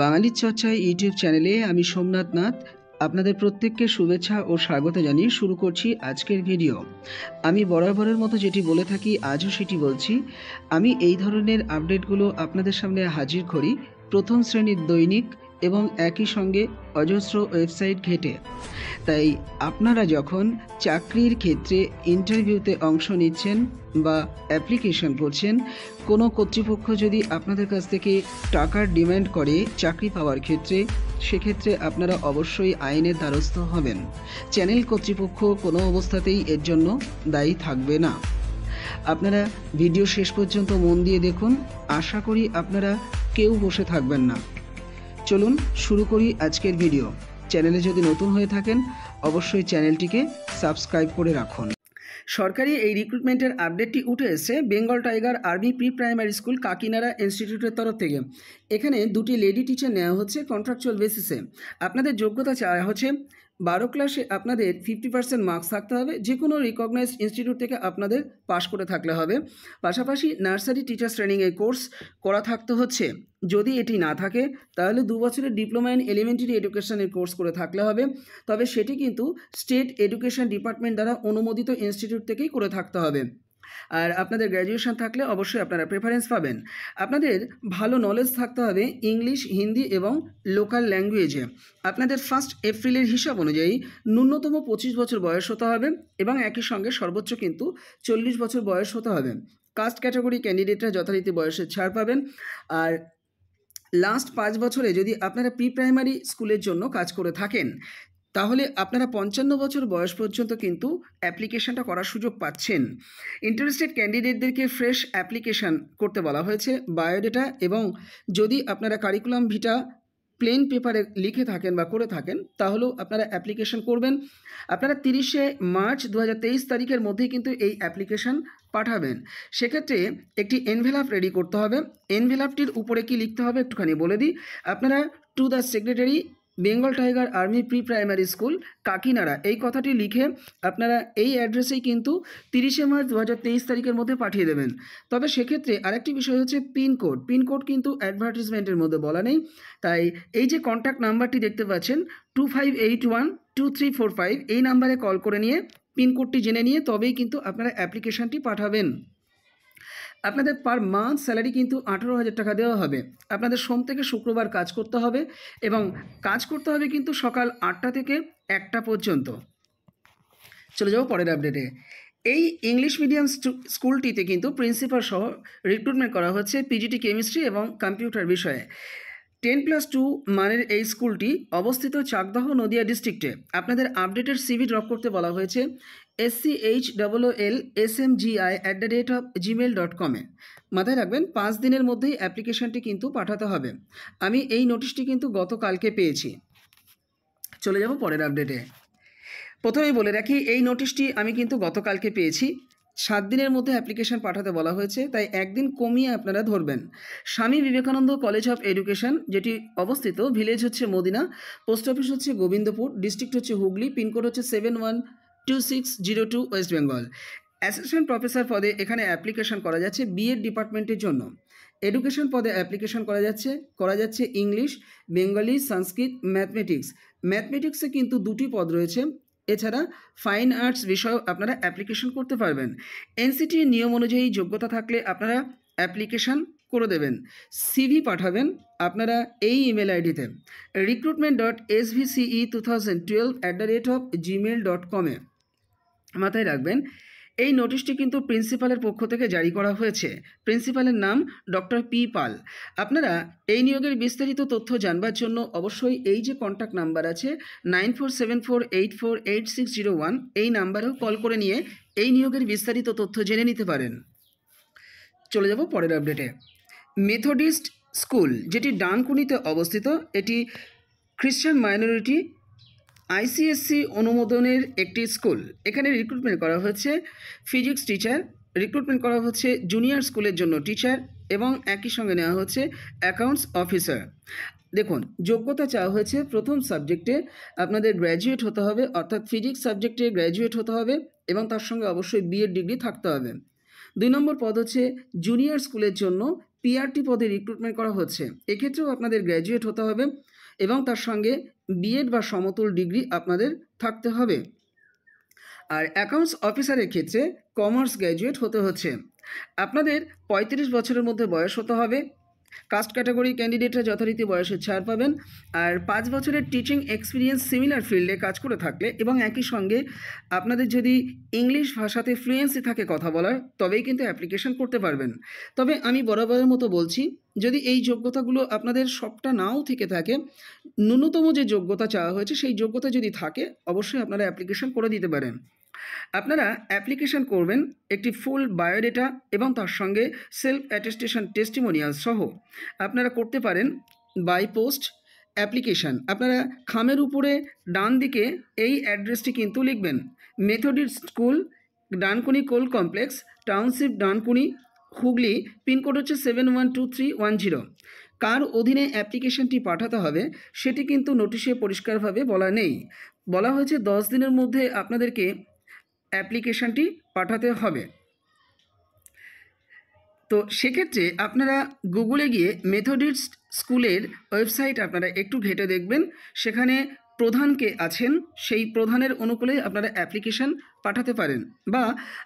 বাঙালির চর্চায় ইউটিউব চ্যানেলে আমি সোমনাথ নাথ আপনাদের প্রত্যেককে শুভেচ্ছা ও স্বাগত জানিয়ে শুরু করছি আজকের ভিডিও আমি বরাবরের মতো যেটি বলে থাকি আজও সেটি বলছি আমি এই ধরনের আপডেটগুলো আপনাদের সামনে হাজির করি প্রথম শ্রেণীর দৈনিক এবং একই সঙ্গে অজস্র ওয়েবসাইট ঘেটে তাই আপনারা যখন চাকরির ক্ষেত্রে ইন্টারভিউতে অংশ নিচ্ছেন বা অ্যাপ্লিকেশন করছেন কোনো কর্তৃপক্ষ যদি আপনাদের কাছ থেকে টাকার ডিমান্ড করে চাকরি পাওয়ার ক্ষেত্রে সেক্ষেত্রে আপনারা অবশ্যই আইনের দ্বারস্থ হবেন চ্যানেল কর্তৃপক্ষ কোনো অবস্থাতেই এর জন্য দায়ী থাকবে না আপনারা ভিডিও শেষ পর্যন্ত মন দিয়ে দেখুন আশা করি আপনারা কেউ বসে থাকবেন না চলুন শুরু করি আজকের ভিডিও চ্যানেলে যদি নতুন হয়ে থাকেন অবশ্যই চ্যানেলটিকে সাবস্ক্রাইব করে রাখুন সরকারি এই রিক্রুটমেন্টের আপডেটটি উঠে এসে Bengal tiger army pre primary school Kakinara ইনস্টিটিউটের তরফ থেকে এখানে দুটি লেডি টিচার নেওয়া হচ্ছে কন্ট্রাকচুয়াল বেসিসে আপনাদের যোগ্যতা চাওয়া হচ্ছে বারো ক্লাসে আপনাদের ফিফটি পার্সেন্ট মার্কস থাকতে হবে যে কোনো রিকগনাইজ ইনস্টিটিউট থেকে আপনাদের পাশ করে থাকলে হবে পাশাপাশি নার্সারি টিচার ট্রেনিং কোর্স করা থাকতে হচ্ছে যদি এটি না থাকে তাহলে দু বছরের ডিপ্লোমা ইন এলিমেন্টারি এডুকেশনের কোর্স করে থাকলে হবে তবে সেটি কিন্তু স্টেট এডুকেশন ডিপার্টমেন্ট দ্বারা অনুমোদিত ইনস্টিটিউট থেকেই করে থাকতে হবে আর আপনাদের গ্র্যাজুয়েশন থাকলে অবশ্যই আপনারা প্রেফারেন্স পাবেন আপনাদের ভালো নলেজ থাকতে হবে ইংলিশ হিন্দি এবং লোকাল ল্যাঙ্গুয়েজে আপনাদের ফার্স্ট এপ্রিলের হিসাব অনুযায়ী ন্যূনতম পঁচিশ বছর বয়স হতে হবে এবং একই সঙ্গে সর্বোচ্চ কিন্তু চল্লিশ বছর বয়স হতে হবে কাস্ট ক্যাটাগরি ক্যান্ডিডেটরা যথারীতি বয়সে ছাড় পাবেন আর লাস্ট পাঁচ বছরে যদি আপনারা প্রি প্রাইমারি স্কুলের জন্য কাজ করে থাকেন তাহলে আপনারা পঞ্চান্ন বছর বয়স পর্যন্ত কিন্তু অ্যাপ্লিকেশানটা করার সুযোগ পাচ্ছেন ইন্টারেস্টেড ক্যান্ডিডেটদেরকে ফ্রেশ অ্যাপ্লিকেশান করতে বলা হয়েছে বায়োডেটা এবং যদি আপনারা কারিকুলাম ভিটা প্লেন পেপারে লিখে থাকেন বা করে থাকেন তাহলেও আপনারা অ্যাপ্লিকেশন করবেন আপনারা তিরিশে মার্চ দু তারিখের মধ্যেই কিন্তু এই অ্যাপ্লিকেশন পাঠাবেন সেক্ষেত্রে একটি এনভেলাপ রেডি করতে হবে এনভেলাপটির উপরে কি লিখতে হবে একটুখানি বলে দিই আপনারা to the secretary Bengal tiger army pre primary school Kakinara এই কথাটি লিখে আপনারা এই অ্যাড্রেসেই কিন্তু তিরিশে মার্চ দু তারিখের মধ্যে পাঠিয়ে দেবেন তবে সেক্ষেত্রে আরেকটি বিষয় হচ্ছে পিনকোড পিনকোড কিন্তু অ্যাডভার্টিসমেন্টের মধ্যে বলা নেই তাই এই যে কন্ট্যাক্ট নাম্বারটি দেখতে পাচ্ছেন two five eight one two three four five এই নাম্বারে কল করে নিয়ে পিনকোডটি জেনে নিয়ে তবেই কিন্তু আপনারা অ্যাপ্লিকেশানটি পাঠাবেন আপনাদের পার মান্থ স্যালারি কিন্তু আঠেরো হাজার টাকা দেওয়া হবে আপনাদের সোম থেকে শুক্রবার কাজ করতে হবে এবং কাজ করতে হবে কিন্তু সকাল আটটা থেকে একটা পর্যন্ত চলে যাবো পরের আপডেটে এই ইংলিশ মিডিয়াম স্কুলটিতে কিন্তু প্রিন্সিপাল সহ রিক্রুটমেন্ট করা হচ্ছে পিজিটি কেমিস্ট্রি এবং কম্পিউটার বিষয়ে টেন প্লাস টু মানের এই স্কুলটি অবস্থিত চাকদহ নদিয়া ডিস্ট্রিক্টে আপনাদের আপডেটের সিভি ড্রপ করতে বলা হয়েছে S C H W L S M I at the rate of Gmail dot কমে মাথায় রাখবেন পাঁচ দিনের মধ্যেই অ্যাপ্লিকেশানটি কিন্তু পাঠাতে হবে আমি এই নোটিশটি কিন্তু গতকালকে পেয়েছি চলে যাব পরের আপডেটে প্রথমেই বলে রাখি এই নোটিশটি আমি কিন্তু গতকালকে পেয়েছি সাত দিনের মধ্যে অ্যাপ্লিকেশন পাঠাতে বলা হয়েছে তাই একদিন কমিয়ে আপনারা ধরবেন স্বামী বিবেকানন্দ কলেজ অফ এডুকেশন যেটি অবস্থিত ভিলেজ হচ্ছে মদিনা পোস্ট অফিস হচ্ছে গোবিন্দপুর ডিস্ট্রিক্ট হচ্ছে হুগলি পিনকোড হচ্ছে seven one two six zero two West Bengal assistant professor পদে এখানে অ্যাপ্লিকেশন করা যাচ্ছে বিএড ডিপার্টমেন্টের জন্য এডুকেশন পদে অ্যাপ্লিকেশন করা যাচ্ছে করা যাচ্ছে ইংলিশ বেঙ্গলি সংস্কৃত ম্যাথমেটিক্স ম্যাথমেটিক্সে কিন্তু দুটি পদ রয়েছে এছাড়া ফাইন আর্টস বিষয়েও আপনারা অ্যাপ্লিকেশন করতে পারবেন এনসিটির নিয়ম অনুযায়ী যোগ্যতা থাকলে আপনারা অ্যাপ্লিকেশান করে দেবেন সিভি পাঠাবেন আপনারা এই ইমেল আইডিতে recruitment dot S VCE two thousand twelve at the rate of Gmail dot কমে মাথায় রাখবেন এই নোটিশটি কিন্তু প্রিন্সিপালের পক্ষ থেকে জারি করা হয়েছে প্রিন্সিপালের নাম ডক্টর পি পাল আপনারা এই নিয়োগের বিস্তারিত তথ্য জানবার জন্য অবশ্যই এই যে কন্ট্যাক্ট নাম্বার আছে nine four seven four eight four eight six zero one এই নাম্বারেও কল করে নিয়ে এই নিয়োগের বিস্তারিত তথ্য জেনে নিতে পারেন চলে যাব পরের আপডেটে মেথডিস্ট স্কুল যেটি ডানকুনিতে অবস্থিত এটি খ্রিস্টান মাইনরিটি আইসিএসসি অনুমোদনের একটি স্কুল এখানে রিক্রুটমেন্ট করা হয়েছে ফিজিক্স টিচার রিক্রুটমেন্ট করা হচ্ছে জুনিয়র স্কুলের জন্য টিচার এবং একই সঙ্গে নেওয়া হচ্ছে অ্যাকাউন্টস অফিসার দেখুন যোগ্যতা চাওয়া হয়েছে প্রথম সাবজেক্টে আপনাদের গ্র্যাজুয়েট হতে হবে অর্থাৎ ফিজিক্স সাবজেক্টে গ্র্যাজুয়েট হতে হবে এবং তার সঙ্গে অবশ্যই বিএড ডিগ্রি থাকতে হবে দুই নম্বর পদ হচ্ছে জুনিয়র স্কুলের জন্য পিআরটি পদে রিক্রুটমেন্ট করা হচ্ছে এক্ষেত্রেও আপনাদের গ্র্যাজুয়েট হতে হবে এবং তার সঙ্গে বিএড বা সমতুল ডিগ্রি আপনাদের থাকতে হবে আর অ্যাকাউন্টস অফিসারের ক্ষেত্রে কমার্স গ্র্যাজুয়েট হতে হচ্ছে আপনাদের ৩৫ বছরের মধ্যে বয়স হতে হবে কাস্ট ক্যাটাগরি ক্যান্ডিডেটরা যথারীতি বয়সে ছাড় পাবেন আর পাঁচ বছরের টিচিং এক্সপিরিয়েন্স সিমিলার ফিল্ডে কাজ করে থাকলে এবং একই সঙ্গে আপনাদের যদি ইংলিশ ভাষাতে ফ্লুয়েন্সি থাকে কথা বলার তবেই কিন্তু অ্যাপ্লিকেশন করতে পারবেন তবে আমি বরাবরের মতো বলছি যদি এই যোগ্যতাগুলো আপনাদের সবটা নাও থেকে থাকে ন্যূনতম যে যোগ্যতা চাওয়া হয়েছে সেই যোগ্যতা যদি থাকে অবশ্যই আপনারা অ্যাপ্লিকেশন করে দিতে পারেন আপনারা অ্যাপ্লিকেশন করবেন একটি ফুল বায়োডেটা এবং তার সঙ্গে সেলফ অ্যাটেস্টেশন টেস্টিমোনিয়াল সহ আপনারা করতে পারেন বাই পোস্ট অ্যাপ্লিকেশান আপনারা খামের উপরে ডান দিকে এই অ্যাড্রেসটি কিন্তু লিখবেন Methodist school Dankuni coal complex township Dankuni Hooghly pincode হচ্ছে seven one two three one zero কার অধীনে অ্যাপ্লিকেশনটি পাঠাতে হবে সেটি কিন্তু নোটিশে পরিষ্কারভাবে বলা নেই বলা হয়েছে দশ দিনের মধ্যে আপনাদেরকে অ্যাপ্লিকেশানটি পাঠাতে হবে তো সেক্ষেত্রে আপনারা গুগলে গিয়ে মেথডিস্ট স্কুলের ওয়েবসাইট আপনারা একটু ঘেটে দেখবেন সেখানে প্রধানকে আছেন সেই প্রধানের অনুকূলে আপনারা অ্যাপ্লিকেশান পাঠাতে পারেন বা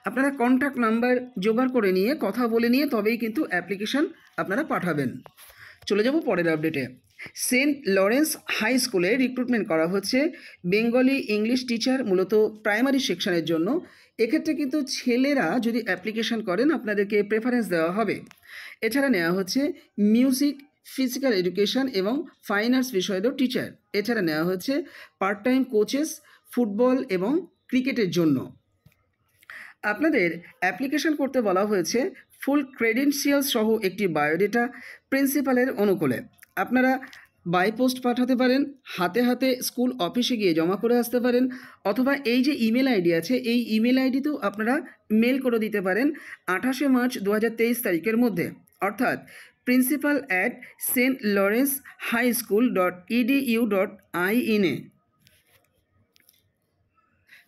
আপনারা কন্ট্যাক্ট নাম্বার জোগাড় করে নিয়ে কথা বলে নিয়ে তবেই কিন্তু অ্যাপ্লিকেশান আপনারা পাঠাবেন চলে যাব পরের আপডেটে সেন্ট লরেন্স হাই স্কুলে রিক্রুটমেন্ট করা হচ্ছে বেঙ্গলি ইংলিশ টিচার মূলত প্রাইমারি সেকশনের জন্য এক্ষেত্রে কিন্তু ছেলেরা যদি অ্যাপ্লিকেশন করেন আপনাদেরকে প্রেফারেন্স দেওয়া হবে এছাড়া নেওয়া হচ্ছে মিউজিক ফিজিক্যাল এডুকেশন এবং ফাইন আর্টস বিষয়েরও টিচার এছাড়া নেওয়া হচ্ছে পার্ট টাইম কোচেস ফুটবল এবং ক্রিকেটের জন্য আপনাদের অ্যাপ্লিকেশন করতে বলা হয়েছে ফুল ক্রেডেন্সিয়াল সহ একটি বায়োডেটা প্রিন্সিপালের অনুকূলে আপনারা বাই পোস্ট পাঠাতে পারেন হাতে হাতে স্কুল অফিসে গিয়ে জমা করে আসতে পারেন অথবা এই যে ইমেল আইডি আছে এই ইমেল আইডিতেও আপনারা মেল করে দিতে পারেন আঠাশে মার্চ দু তারিখের মধ্যে অর্থাৎ principal at Saint Lawrence high school dot EDU dot I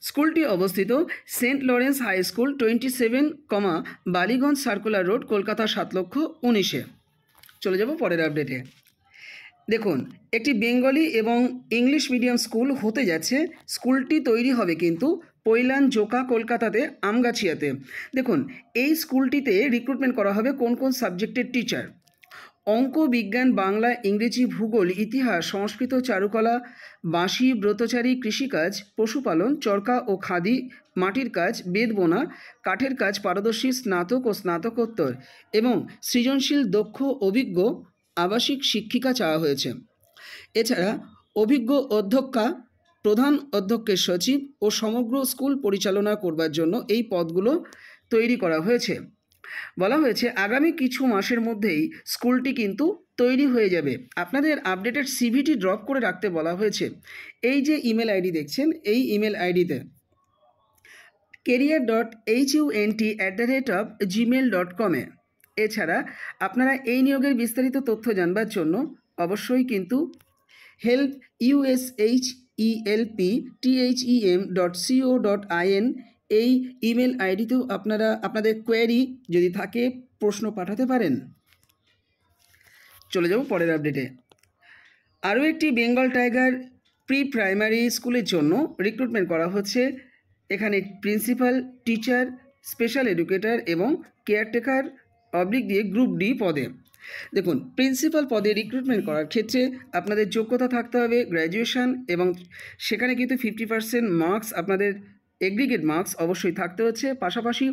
স্কুলটি অবস্থিত Saint Lawrence high school twenty seven comma Ballygunge circular road Kolkata সাত লক্ষ উনিশে চলে যাব পরের আপডেটে দেখুন একটি বেঙ্গলি এবং ইংলিশ মিডিয়াম স্কুল হতে যাচ্ছে স্কুলটি তৈরি হবে কিন্তু পৈলান জোকা কলকাতাতে আমগাছিয়াতে দেখুন এই স্কুলটিতে রিক্রুটমেন্ট করা হবে কোন কোন সাবজেক্টের টিচার অঙ্ক বিজ্ঞান বাংলা ইংরেজি ভূগোল ইতিহাস সংস্কৃত চারুকলা বাঁশি ব্রতচারী কৃষিকাজ পশুপালন চরকা ও খাদি মাটির কাজ বেদ বোনা কাঠের কাজ পারদর্শী স্নাতক ও স্নাতকোত্তর এবং সৃজনশীল দক্ষ অভিজ্ঞ আবাসিক শিক্ষিকা চাওয়া হয়েছে এছাড়া অভিজ্ঞ অধ্যক্ষা প্রধান অধ্যক্ষের সচিব ও সমগ্র স্কুল পরিচালনা করবার জন্য এই পদগুলো তৈরি করা হয়েছে বলা হয়েছে আগামী কিছু মাসের মধ্যেই স্কুলটি কিন্তু তৈরি হয়ে যাবে আপনাদের আপডেটেড সিভিটি ড্রপ করে রাখতে বলা হয়েছে এই যে ইমেল আইডি দেখছেন এই ইমেল আইডিতে career dot H UNT at the rate of Gmail dot কমে এছাড়া আপনারা এই নিয়োগের বিস্তারিত তথ্য জানবার জন্য অবশ্যই কিন্তু help USH ELP THEM dot CO dot IN এই ইমেল আইডিতেও আপনারা আপনাদের কোয়ারি যদি থাকে প্রশ্ন পাঠাতে পারেন চলে যাব পরের আপডেটে আরও একটি বেঙ্গল টাইগার প্রি প্রাইমারি স্কুলের জন্য রিক্রুটমেন্ট করা হচ্ছে এখানে প্রিন্সিপাল টিচার স্পেশাল এডুকেটর এবং কেয়ারটেকার অবলিক দিয়ে গ্রুপ ডি পদে দেখুন প্রিন্সিপাল পদে রিক্রুটমেন্ট করার ক্ষেত্রে আপনাদের যোগ্যতা থাকতে হবে গ্র্যাজুয়েশন এবং সেখানে কিন্তু ফিফটি পার্সেন্ট মার্কস আপনাদের এগ্রিগেট মার্কস অবশ্যই থাকতে হচ্ছে পাশাপাশি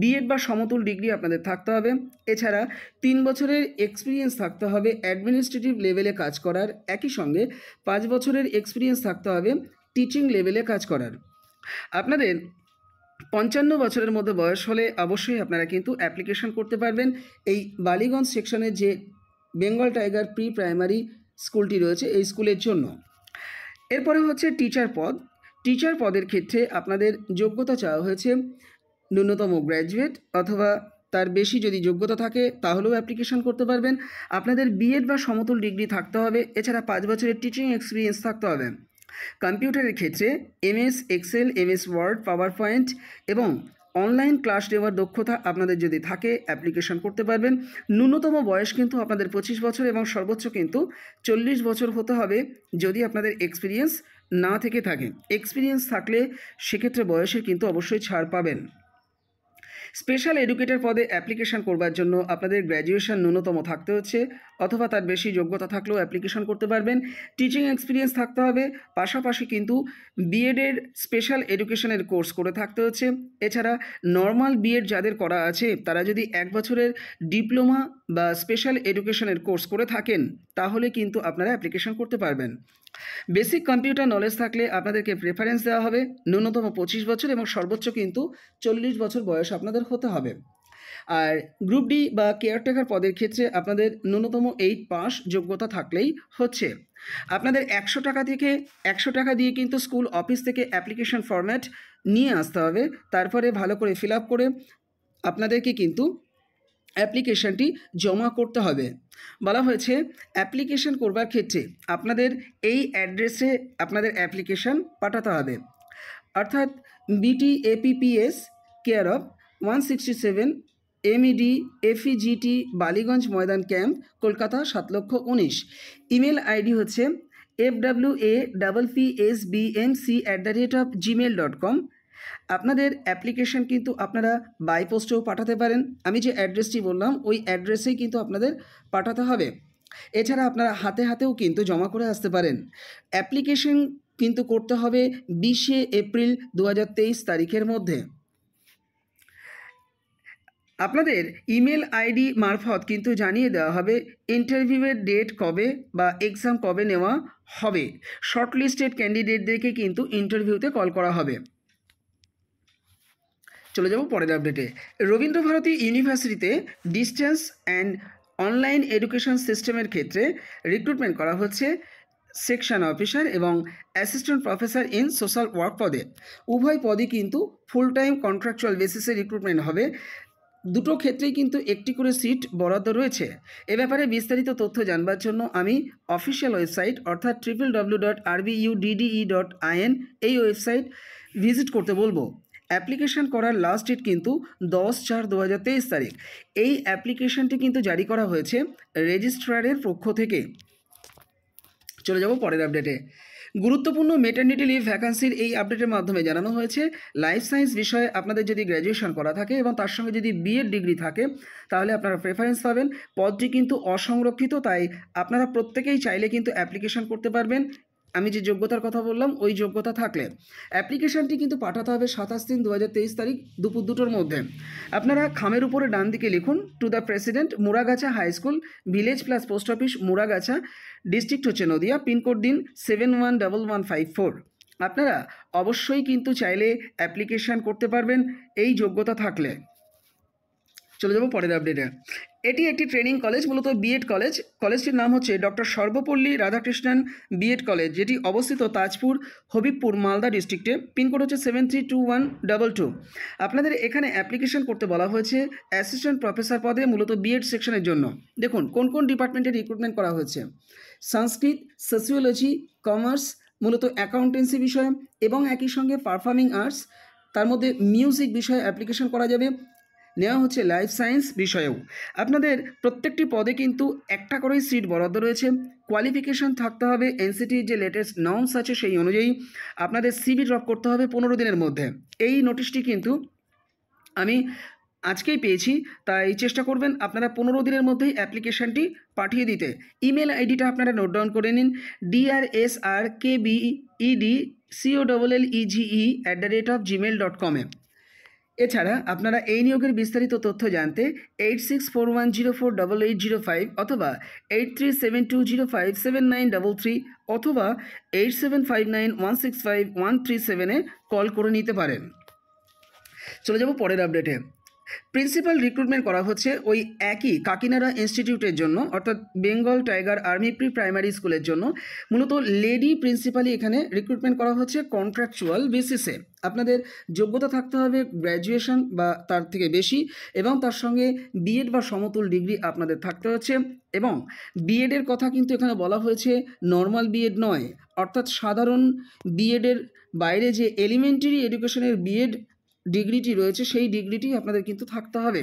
বিএড বা সমতুল ডিগ্রি আপনাদের থাকতে হবে এছাড়া তিন বছরের এক্সপিরিয়েন্স থাকতে হবে অ্যাডমিনিস্ট্রেটিভ লেভেলে কাজ করার একই সঙ্গে পাঁচ বছরের এক্সপিরিয়েন্স থাকতে হবে টিচিং লেভেলে কাজ করার আপনাদের পঞ্চান্ন বছরের মধ্যে বয়স হলে অবশ্যই আপনারা কিন্তু অ্যাপ্লিকেশন করতে পারবেন এই বালিগঞ্জ সেকশনের যে বেঙ্গল টাইগার প্রি প্রাইমারি স্কুলটি রয়েছে এই স্কুলের জন্য এরপরে হচ্ছে টিচার পদ টিচার পদের ক্ষেত্রে আপনাদের যোগ্যতা চাওয়া হয়েছে ন্যূনতম গ্র্যাজুয়েট অথবা তার বেশি যদি যোগ্যতা থাকে তাহলেও অ্যাপ্লিকেশন করতে পারবেন আপনাদের বিএড বা সমতুল ডিগ্রি থাকতে হবে এছাড়া পাঁচ বছরের টিচিং এক্সপিরিয়েন্স থাকতে হবে কম্পিউটারের ক্ষেত্রে MS Excel MS Word PowerPoint এবং অনলাইন ক্লাস নেওয়ার দক্ষতা আপনাদের যদি থাকে অ্যাপ্লিকেশন করতে পারবেন ন্যূনতম বয়স কিন্তু আপনাদের পঁচিশ বছর এবং সর্বোচ্চ কিন্তু চল্লিশ বছর হতে হবে যদি আপনাদের এক্সপিরিয়েন্স না থেকে থাকে এক্সপিরিয়েন্স থাকলে সেক্ষেত্রে বয়সের কিন্তু অবশ্যই ছাড় পাবেন স্পেশাল এডুকেটর পদে অ্যাপ্লিকেশান করবার জন্য আপনাদের গ্র্যাজুয়েশান ন্যূনতম থাকতে হচ্ছে অথবা তার বেশি যোগ্যতা থাকলেও অ্যাপ্লিকেশন করতে পারবেন টিচিং এক্সপিরিয়েন্স থাকতে হবে পাশাপাশি কিন্তু বিএডের স্পেশাল এডুকেশনের কোর্স করে থাকতে হচ্ছে এছাড়া নর্মাল বিএড যাদের করা আছে তারা যদি এক বছরের ডিপ্লোমা বা স্পেশাল এডুকেশনের কোর্স করে থাকেন তাহলে কিন্তু আপনারা অ্যাপ্লিকেশন করতে পারবেন বেসিক কম্পিউটার নলেজ থাকলে আপনাদেরকে প্রেফারেন্স দেওয়া হবে ন্যূনতম পঁচিশ বছর এবং সর্বোচ্চ কিন্তু চল্লিশ বছর বয়স আপনাদের হতে হবে আর গ্রুপ ডি বা কেয়ারটেকার পদের ক্ষেত্রে আপনাদের ন্যূনতম এইট পাস যোগ্যতা থাকলেই হচ্ছে আপনাদের একশো টাকা থেকে একশো টাকা দিয়ে কিন্তু স্কুল অফিস থেকে অ্যাপ্লিকেশন ফর্ম্যাট নিয়ে আসতে হবে তারপরে ভালো করে ফিল করে আপনাদেরকে কিন্তু অ্যাপ্লিকেশানটি জমা করতে হবে বলা হয়েছে অ্যাপ্লিকেশান করবার ক্ষেত্রে আপনাদের এই অ্যাড্রেসে আপনাদের অ্যাপ্লিকেশান পাঠাতে হবে অর্থাৎ BT APPS care of one sixty seven MED এফিজিটি e e বালিগঞ্জ ময়দান ক্যাম্প কলকাতা সাত লক্ষ উনিশ ইমেল আইডি হচ্ছে F W A double P S B M C at the rate of Gmail dot com আপনাদের অ্যাপ্লিকেশন কিন্তু আপনারা বাই পোস্টেও পাঠাতে পারেন আমি যে অ্যাড্রেসটি বললাম ওই অ্যাড্রেসেই কিন্তু আপনাদের পাঠাতে হবে এছাড়া আপনারা হাতে হাতেও কিন্তু জমা করে আসতে পারেন অ্যাপ্লিকেশন কিন্তু করতে হবে বিশে এপ্রিল দু তারিখের মধ্যে আপনাদের ইমেল আইডি মারফত কিন্তু জানিয়ে দেওয়া হবে ইন্টারভিউয়ের ডেট কবে বা এক্সাম কবে নেওয়া হবে শর্টলিস্টেড ক্যান্ডিডেটদেরকে কিন্তু ইন্টারভিউতে কল করা হবে চলে যাব পরের আপডেটে রবীন্দ্রভারতী ইউনিভার্সিটিতে ডিস্টেন্স অ্যান্ড অনলাইন এডুকেশন সিস্টেমের ক্ষেত্রে রিক্রুটমেন্ট করা হচ্ছে সেকশন অফিসার এবং assistant professor in social work পদে উভয় পদই কিন্তু ফুল টাইম কন্ট্রাকচুয়াল বেসিসে রিক্রুটমেন্ট হবে দুটো ক্ষেত্রেই কিন্তু একটি করে সিট বরাদ্দ রয়েছে এ ব্যাপারে বিস্তারিত তথ্য জানবার জন্য আমি অফিসিয়াল ওয়েবসাইট অর্থাৎ triple W dot RBUDDE dot IN এই ওয়েবসাইট ভিজিট করতে বলবো অ্যাপ্লিকেশান করার লাস্ট ডেট কিন্তু দশ চার দু তারিখ এই অ্যাপ্লিকেশানটি কিন্তু জারি করা হয়েছে রেজিস্ট্রারের পক্ষ থেকে চলে যাব পরের আপডেটে গুরুত্বপূর্ণ মেটার্নিটি লিভ ভ্যাকান্সির এই আপডেটের মাধ্যমে জানানো হয়েছে লাইফ সায়েন্স বিষয়ে আপনাদের যদি গ্র্যাজুয়েশন করা থাকে এবং তার সঙ্গে যদি বিএড ডিগ্রি থাকে তাহলে আপনারা প্রেফারেন্স পাবেন পদটি কিন্তু অসংরক্ষিত তাই আপনারা প্রত্যেকেই চাইলে কিন্তু অ্যাপ্লিকেশন করতে পারবেন আমি যে যোগ্যতার কথা বললাম ওই যোগ্যতা থাকলে অ্যাপ্লিকেশানটি কিন্তু পাঠাতে হবে সাতাশ তিন দু তারিখ দুপুর দুটোর মধ্যে আপনারা খামের উপরে ডান দিকে লিখুন to the president Muragachha high school village plus post office Muragachha district হচ্ছে নদিয়া পিনকোড দিন seven one one five four আপনারা অবশ্যই কিন্তু চাইলে অ্যাপ্লিকেশান করতে পারবেন এই যোগ্যতা থাকলে চলে যাবো পরের আপডেটে এটি একটি ট্রেনিং কলেজ মূলত বিএড কলেজ কলেজটির নাম হচ্ছে doctor Sarvepalli Radhakrishnan BEd college যেটি অবস্থিত তাজপুর হবিবপুর মালদা ডিস্ট্রিক্টে পিনকোড হচ্ছে seven three two one double two আপনাদের এখানে অ্যাপ্লিকেশন করতে বলা হয়েছে অ্যাসিস্ট্যান্ট প্রফেসর পদে মূলত বিএড সেকশনের জন্য দেখুন কোন কোন ডিপার্টমেন্টে রিক্রুটমেন্ট করা হয়েছে সংস্কৃত সোসিওলজি কমার্স মূলত অ্যাকাউন্টেন্সি বিষয় এবং একই সঙ্গে পারফর্মিং আর্টস তার মধ্যে মিউজিক বিষয়ে অ্যাপ্লিকেশন করা যাবে নেওয়া হচ্ছে লাইফ সায়েন্স বিষয়েও আপনাদের প্রত্যেকটি পদে কিন্তু একটা করেই সিট বরাদ্দ রয়েছে কোয়ালিফিকেশান থাকতে হবে এনসিটির যে লেটেস্ট নর্মস আছে সেই অনুযায়ী আপনাদের সিভি ড্রপ করতে হবে পনেরো দিনের মধ্যে এই নোটিশটি কিন্তু আমি আজকেই পেয়েছি তাই চেষ্টা করবেন আপনারা পনেরো দিনের মধ্যেই অ্যাপ্লিকেশানটি পাঠিয়ে দিতে ইমেল আইডিটা আপনারা নোট ডাউন করে নিন DRS R K BED CO double L EGE at the rate of Gmail dot কমে এছাড়া আপনারা এই নিয়োগের বিস্তারিত তথ্য জানতে eight six four one zero four double eight zero five অথবা eight three seven two zero five seven nine double three অথবা eight seven five nine one six five one three সেভেনে কল করে নিতে পারেন চলে যাব পরের আপডেটে প্রিন্সিপাল রিক্রুটমেন্ট করা হচ্ছে ওই একই কাকিনারা ইনস্টিটিউটের জন্য অর্থাৎ Bengal tiger army pre primary স্কুলের জন্য মূলত লেডি প্রিন্সিপালই এখানে রিক্রুটমেন্ট করা হচ্ছে কন্ট্রাকচুয়াল বেসিসে আপনাদের যোগ্যতা থাকতে হবে গ্র্যাজুয়েশন বা তার থেকে বেশি এবং তার সঙ্গে বিএড বা সমতুল ডিগ্রি আপনাদের থাকতে হচ্ছে এবং বিএডের কথা কিন্তু এখানে বলা হয়েছে নর্মাল বিএড নয় অর্থাৎ সাধারণ বিএডের বাইরে যে এলিমেন্টারি এডুকেশনের বিএড ডিগ্রিটি রয়েছে সেই ডিগ্রিটি আপনাদের কিন্তু থাকতে হবে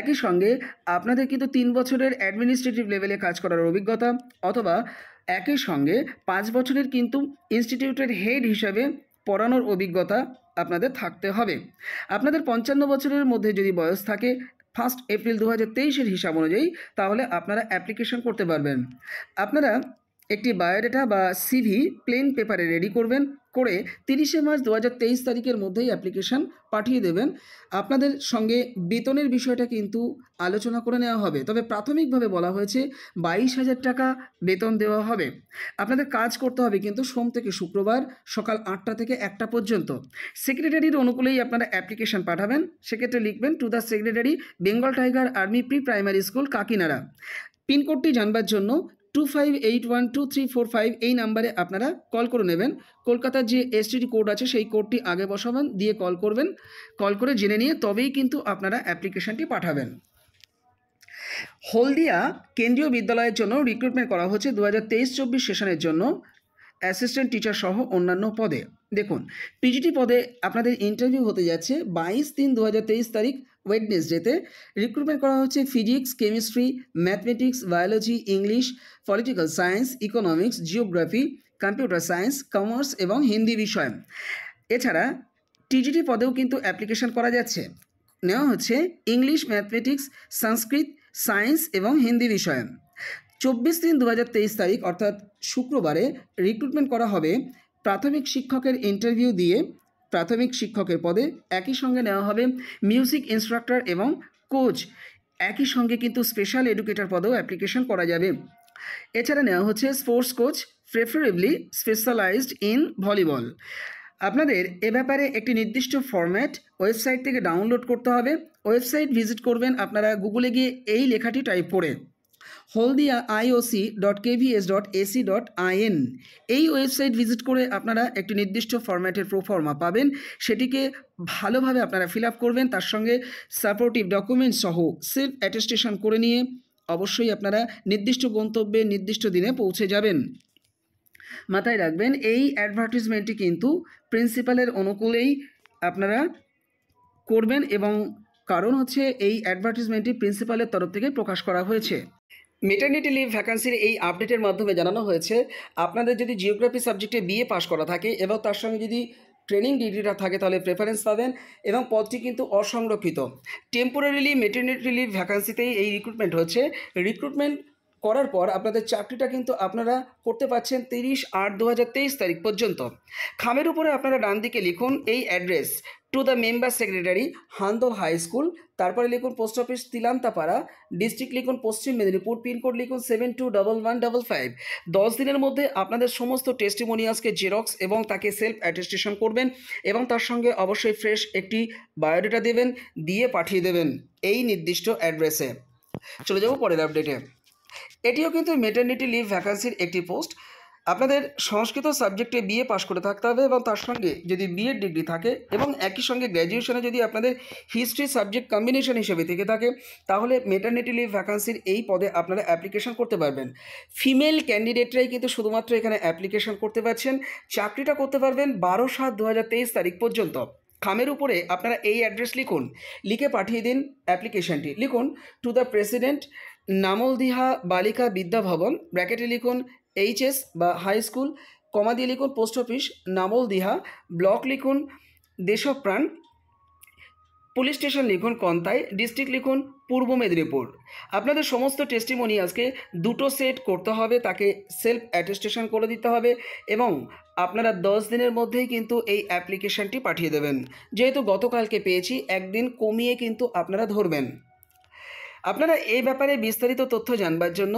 একই সঙ্গে আপনাদের কিন্তু তিন বছরের অ্যাডমিনিস্ট্রেটিভ লেভেলে কাজ করার অভিজ্ঞতা অথবা একই সঙ্গে পাঁচ বছরের কিন্তু ইনস্টিটিউটের হেড হিসাবে পড়ানোর অভিজ্ঞতা আপনাদের থাকতে হবে আপনাদের পঞ্চান্ন বছরের মধ্যে যদি বয়স থাকে ফার্স্ট এপ্রিল দু হাজার হিসাব অনুযায়ী তাহলে আপনারা অ্যাপ্লিকেশন করতে পারবেন আপনারা একটি বায়োডেটা বা সিভি প্লেন পেপারে রেডি করবেন করে তিরিশে মার্চ দু তারিখের মধ্যেই অ্যাপ্লিকেশান পাঠিয়ে দেবেন আপনাদের সঙ্গে বেতনের বিষয়টা কিন্তু আলোচনা করে নেওয়া হবে তবে প্রাথমিকভাবে বলা হয়েছে বাইশ হাজার টাকা বেতন দেওয়া হবে আপনাদের কাজ করতে হবে কিন্তু সোম থেকে শুক্রবার সকাল আটটা থেকে একটা পর্যন্ত সেক্রেটারির অনুকূলেই আপনারা অ্যাপ্লিকেশান পাঠাবেন সেক্ষেত্রে লিখবেন to the secretary Bengal tiger army pre primary school Kakinara পিনকোডটি জানবার জন্য two five eight one two three four five এই নাম্বারে আপনারা কল করে নেবেন কলকাতার যে এসটিডি কোড আছে সেই কোডটি আগে বসাবেন দিয়ে কল করবেন কল করে জেনে নিয়ে তবেই কিন্তু আপনারা অ্যাপ্লিকেশানটি পাঠাবেন হলদিয়া কেন্দ্রীয় বিদ্যালয়ের জন্য রিক্রুটমেন্ট করা হচ্ছে দু হাজার তেইশ চব্বিশ সেশনের জন্য অ্যাসিস্ট্যান্ট টিচার সহ অন্যান্য পদে দেখুন পিজিটি পদে আপনাদের ইন্টারভিউ হতে যাচ্ছে বাইশ তিন দু তারিখ ওয়েডনেসডেতে রিক্রুটমেন্ট করা হচ্ছে physics chemistry mathematics biology English political science economics geography computer science commerce এবং হিন্দি বিষয় এছাড়া টিজিটি পদেও কিন্তু অ্যাপ্লিকেশন করা যাচ্ছে নেওয়া হচ্ছে ইংলিশ ম্যাথমেটিক্স সংস্কৃত সায়েন্স এবং হিন্দি বিষয় চব্বিশ তিন দু তারিখ অর্থাৎ শুক্রবারে রিক্রুটমেন্ট করা হবে প্রাথমিক শিক্ষকের ইন্টারভিউ দিয়ে প্রাথমিক শিক্ষকের পদে একই সঙ্গে নেওয়া হবে মিউজিক ইনস্ট্রাক্টর এবং কোচ একই সঙ্গে কিন্তু স্পেশাল এডুকেটর পদেও অ্যাপ্লিকেশন করা যাবে এছাড়া নেওয়া হচ্ছে sports coach preferably specialised in volleyball আপনাদের এ ব্যাপারে একটি নির্দিষ্ট ফর্ম্যাট ওয়েবসাইট থেকে ডাউনলোড করতে হবে ওয়েবসাইট ভিজিট করবেন আপনারা গুগলে গিয়ে এই লেখাটি টাইপ করে Haldia IOC dot KVS dot AC dot IN এই ওয়েবসাইট ভিজিট করে আপনারা একটি নির্দিষ্ট ফরম্যাটের প্রোফর্মা পাবেন সেটিকে ভালোভাবে আপনারা ফিল করবেন তার সঙ্গে সাপোর্টিভ ডকুমেন্ট সহ সেলফ অ্যাটেস্টেশন করে নিয়ে অবশ্যই আপনারা নির্দিষ্ট গন্তব্যে নির্দিষ্ট দিনে পৌঁছে যাবেন মাথায় রাখবেন এই অ্যাডভার্টিজমেন্টটি কিন্তু প্রিন্সিপালের অনুকূলেই আপনারা করবেন এবং কারণ হচ্ছে এই অ্যাডভার্টিজমেন্টটি প্রিন্সিপালের তরফ থেকে প্রকাশ করা হয়েছে মেটার্নিটি লিভ ভ্যাকান্সির এই আপডেটের মাধ্যমে জানানো হয়েছে আপনাদের যদি জিওগ্রাফি সাবজেক্টে বিএ পাশ করা থাকে এবং তার সঙ্গে যদি ট্রেনিং ডিগ্রিটা থাকে তাহলে প্রেফারেন্স পাবেন এবং পদটি কিন্তু অসংরক্ষিত টেম্পোরারিলি মেটার্নিটি লিভ ভ্যাকান্সিতেই এই রিক্রুটমেন্ট হচ্ছে রিক্রুটমেন্ট করার পর আপনাদের চাকরিটা কিন্তু আপনারা করতে পাচ্ছেন তিরিশ আট দু তারিখ পর্যন্ত খামের উপরে আপনারা ডান দিকে লিখুন এই address to the member secretary Handal high school তারপরে লিখুন পোস্ট অফিস তিলান্তাপাড়া ডিস্ট্রিক্ট লিখুন পশ্চিম মেদিনীপুর পিনকোড লিখুন seven two double one double five দশ দিনের মধ্যে আপনাদের সমস্ত টেস্টিমোনিয়ালসকে জেরক্স এবং তাকে সেলফ অ্যাটেস্টেশন করবেন এবং তার সঙ্গে অবশ্যই ফ্রেশ একটি বায়োডেটা দেবেন দিয়ে পাঠিয়ে দেবেন এই নির্দিষ্ট অ্যাড্রেসে চলে যাব পরের আপডেটে এটিও কিন্তু মেটার্নিটি লিভ ভ্যাকান্সির একটি পোস্ট আপনাদের সংস্কৃত সাবজেক্টে বিএ পাশ করে থাকতে হবে এবং তার সঙ্গে যদি বিএড ডিগ্রি থাকে এবং একই সঙ্গে গ্র্যাজুয়েশনে যদি আপনাদের হিস্ট্রি সাবজেক্ট কম্বিনেশন হিসেবে থেকে থাকে তাহলে মেটার্নিটি লিভ ভ্যাকান্সির এই পদে আপনারা অ্যাপ্লিকেশন করতে পারবেন ফিমেল ক্যান্ডিডেটরাই কিন্তু শুধুমাত্র এখানে অ্যাপ্লিকেশান করতে পারছেন চাকরিটা করতে পারবেন বারো সাত দু তারিখ পর্যন্ত খামের উপরে আপনারা এই অ্যাড্রেস লিখুন লিখে পাঠিয়ে দিন অ্যাপ্লিকেশানটি লিখুন টু দ্য প্রেসিডেন্ট নামলদিহা বালিকা বিদ্যাভবন ব্র্যাকেটে লিখুন এইচএস বা হাই স্কুল কমা দিয়ে লিখুন পোস্ট অফিস নামলদিহা ব্লক লিখুন দেশপ্রাণ পুলিশ স্টেশন লিখুন কন্তাই ডিস্ট্রিক্ট লিখুন পূর্ব মেদিনীপুর আপনাদের সমস্ত টেস্টিমনি আজকে দুটো সেট করতে হবে তাকে সেলফ অ্যাটেস্টেশন করে দিতে হবে এবং আপনারা দশ দিনের মধ্যেই কিন্তু এই অ্যাপ্লিকেশানটি পাঠিয়ে দেবেন যেহেতু গতকালকে পেয়েছি একদিন কমিয়ে কিন্তু আপনারা ধরবেন আপনারা এই ব্যাপারে বিস্তারিত তথ্য জানবার জন্য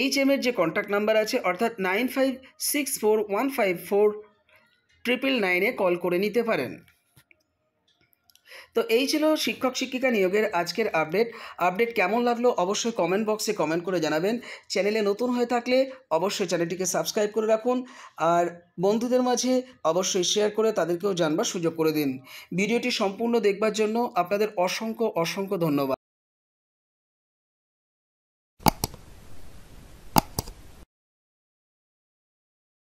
এইচ এমের যে কন্ট্যাক্ট নাম্বার আছে অর্থাৎ nine five six four one five four triple নাইনে কল করে নিতে পারেন তো এই ছিল শিক্ষক শিক্ষিকা নিয়োগের আজকের আপডেট আপডেট কেমন লাগলো অবশ্যই কমেন্ট বক্সে কমেন্ট করে জানাবেন চ্যানেলে নতুন হয়ে থাকলে অবশ্যই চ্যানেলটিকে সাবস্ক্রাইব করে রাখুন আর বন্ধুদের মাঝে অবশ্যই শেয়ার করে তাদেরকেও জানবার সুযোগ করে দিন ভিডিওটি সম্পূর্ণ দেখবার জন্য আপনাদের অসংখ্য অসংখ্য ধন্যবাদ